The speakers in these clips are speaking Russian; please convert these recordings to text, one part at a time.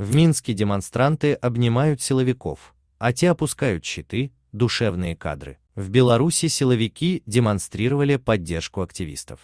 В Минске демонстранты обнимают силовиков, а те опускают щиты, душевные кадры. В Беларуси силовики демонстрировали поддержку активистов.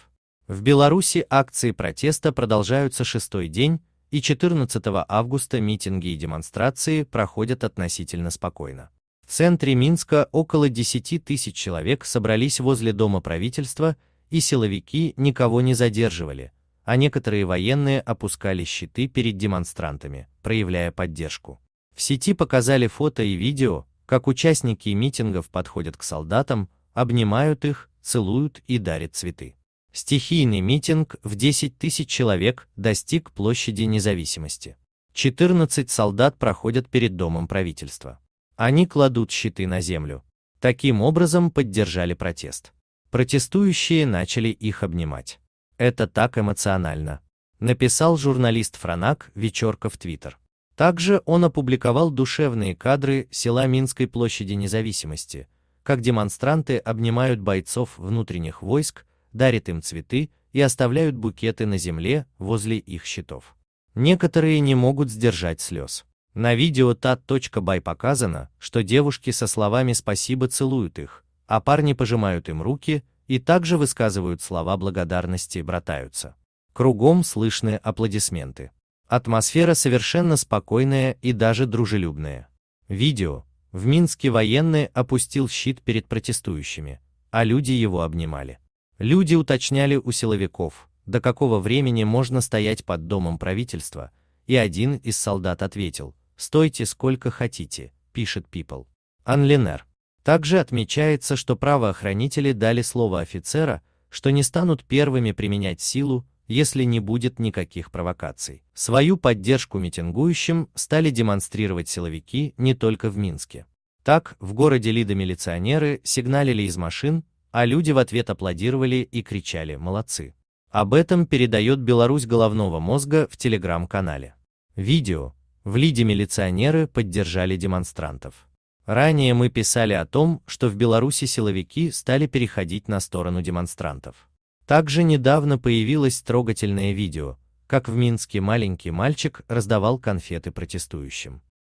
В Беларуси акции протеста продолжаются шестой день, и 14 августа митинги и демонстрации проходят относительно спокойно. В центре Минска около 10 тысяч человек собрались возле Дома правительства, и силовики никого не задерживали, а некоторые военные опускали щиты перед демонстрантами, проявляя поддержку. В сети показали фото и видео, как участники митингов подходят к солдатам, обнимают их, целуют и дарят цветы. Стихийный митинг в 10 тысяч человек достиг площади независимости. 14 солдат проходят перед домом правительства. Они кладут щиты на землю. Таким образом поддержали протест. Протестующие начали их обнимать. Это так эмоционально. Написал журналист Франак Вечерка в Твиттер. Также он опубликовал душевные кадры села Минской площади независимости, как демонстранты обнимают бойцов внутренних войск, дарят им цветы и оставляют букеты на земле возле их щитов. Некоторые не могут сдержать слез. На видео tat.by показано, что девушки со словами «спасибо» целуют их, а парни пожимают им руки, и также высказывают слова благодарности и братаются. Кругом слышны аплодисменты. Атмосфера совершенно спокойная и даже дружелюбная. Видео. В Минске военный опустил щит перед протестующими, а люди его обнимали. Люди уточняли у силовиков, до какого времени можно стоять под домом правительства, и один из солдат ответил, стойте сколько хотите, пишет People. Анлинер. Также отмечается, что правоохранители дали слово офицера, что не станут первыми применять силу, если не будет никаких провокаций. Свою поддержку митингующим стали демонстрировать силовики не только в Минске. Так, в городе Лида милиционеры сигналили из машин, а люди в ответ аплодировали и кричали «молодцы». Об этом передает Беларусь головного мозга в телеграм-канале. Видео. В Лиде милиционеры поддержали демонстрантов. Ранее мы писали о том, что в Беларуси силовики стали переходить на сторону демонстрантов. Также недавно появилось трогательное видео, как в Минске маленький мальчик раздавал конфеты протестующим.